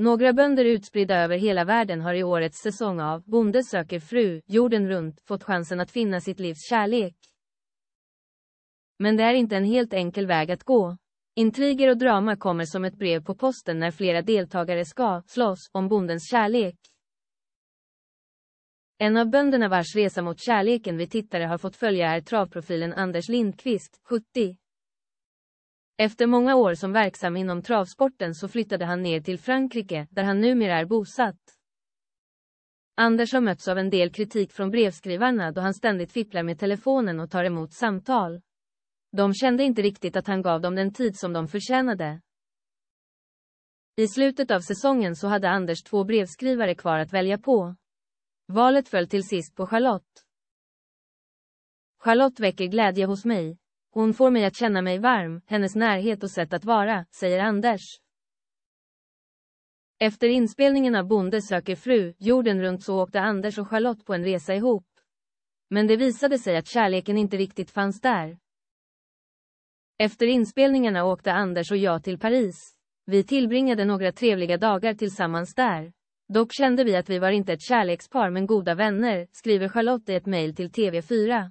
Några bönder utspridda över hela världen har i årets säsong av Bonde söker fru, jorden runt, fått chansen att finna sitt livs kärlek. Men det är inte en helt enkel väg att gå. Intriger och drama kommer som ett brev på posten när flera deltagare ska slåss om bondens kärlek. En av bönderna vars resa mot kärleken vi tittare har fått följa är travprofilen Anders Lindqvist, 70, efter många år som verksam inom travsporten så flyttade han ner till Frankrike, där han numera är bosatt. Anders har mötts av en del kritik från brevskrivarna då han ständigt fipplar med telefonen och tar emot samtal. De kände inte riktigt att han gav dem den tid som de förtjänade. I slutet av säsongen så hade Anders två brevskrivare kvar att välja på. Valet föll till sist på Charlotte. Charlotte väcker glädje hos mig. Hon får mig att känna mig varm, hennes närhet och sätt att vara, säger Anders. Efter inspelningen av Bonde söker fru, jorden runt så åkte Anders och Charlotte på en resa ihop. Men det visade sig att kärleken inte riktigt fanns där. Efter inspelningarna åkte Anders och jag till Paris. Vi tillbringade några trevliga dagar tillsammans där. Dock kände vi att vi var inte ett kärlekspar men goda vänner, skriver Charlotte i ett mejl till TV4.